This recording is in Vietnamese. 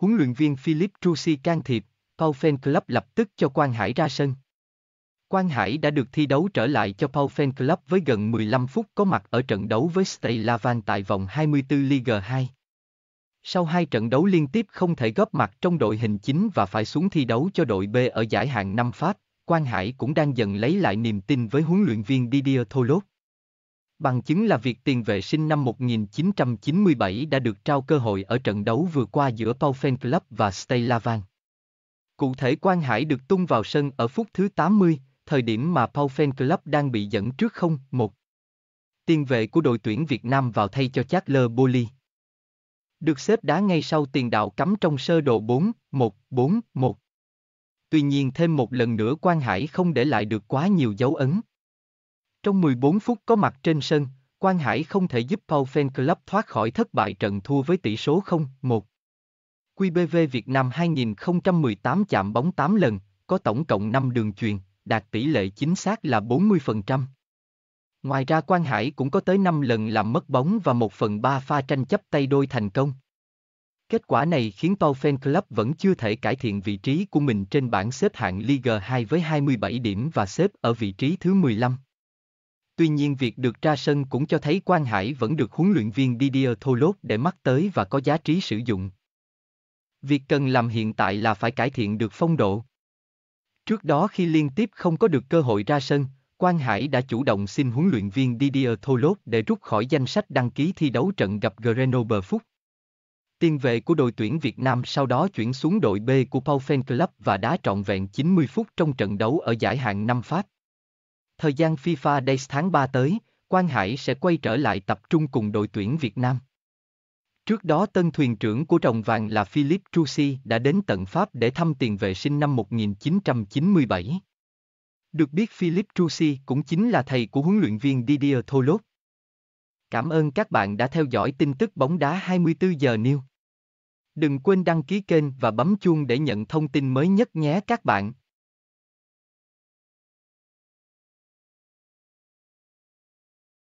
huấn luyện viên Philip Rossi can thiệp, Paul Fan Club lập tức cho Quang Hải ra sân. Quang Hải đã được thi đấu trở lại cho Paul Fan Club với gần 15 phút có mặt ở trận đấu với Stay Lavan tại vòng 24 Liga 2. Sau hai trận đấu liên tiếp không thể góp mặt trong đội hình chính và phải xuống thi đấu cho đội B ở giải hạng năm Pháp, Quang Hải cũng đang dần lấy lại niềm tin với huấn luyện viên Didier Tholot bằng chứng là việc tiền vệ sinh năm 1997 đã được trao cơ hội ở trận đấu vừa qua giữa Pau Fan Club và Stay Lavan. Cụ thể Quang Hải được tung vào sân ở phút thứ 80, thời điểm mà Pau Fan Club đang bị dẫn trước 0-1. Tiền vệ của đội tuyển Việt Nam vào thay cho Charles Boli. Được xếp đá ngay sau tiền đạo cắm trong sơ đồ 4-1-4-1. Tuy nhiên thêm một lần nữa Quang Hải không để lại được quá nhiều dấu ấn. Trong 14 phút có mặt trên sân, Quang Hải không thể giúp Paul Fan Club thoát khỏi thất bại trận thua với tỷ số 0-1. QBV Việt Nam 2018 chạm bóng 8 lần, có tổng cộng 5 đường truyền, đạt tỷ lệ chính xác là 40%. Ngoài ra Quang Hải cũng có tới 5 lần làm mất bóng và 1 phần 3 pha tranh chấp tay đôi thành công. Kết quả này khiến Paul Fan Club vẫn chưa thể cải thiện vị trí của mình trên bảng xếp hạng Liga 2 với 27 điểm và xếp ở vị trí thứ 15. Tuy nhiên việc được ra sân cũng cho thấy Quang Hải vẫn được huấn luyện viên Didier Tholot để mắt tới và có giá trị sử dụng. Việc cần làm hiện tại là phải cải thiện được phong độ. Trước đó khi liên tiếp không có được cơ hội ra sân, Quang Hải đã chủ động xin huấn luyện viên Didier Tholot để rút khỏi danh sách đăng ký thi đấu trận gặp Grenoble Phúc. Tiền vệ của đội tuyển Việt Nam sau đó chuyển xuống đội B của Paul Fan Club và đá trọn vẹn 90 phút trong trận đấu ở giải hạng năm Pháp. Thời gian FIFA Days tháng 3 tới, Quang Hải sẽ quay trở lại tập trung cùng đội tuyển Việt Nam. Trước đó tân thuyền trưởng của Trồng Vàng là Philippe Trussi đã đến tận Pháp để thăm tiền vệ sinh năm 1997. Được biết Philippe Trussi cũng chính là thầy của huấn luyện viên Didier Tholot. Cảm ơn các bạn đã theo dõi tin tức bóng đá 24 giờ New. Đừng quên đăng ký kênh và bấm chuông để nhận thông tin mới nhất nhé các bạn.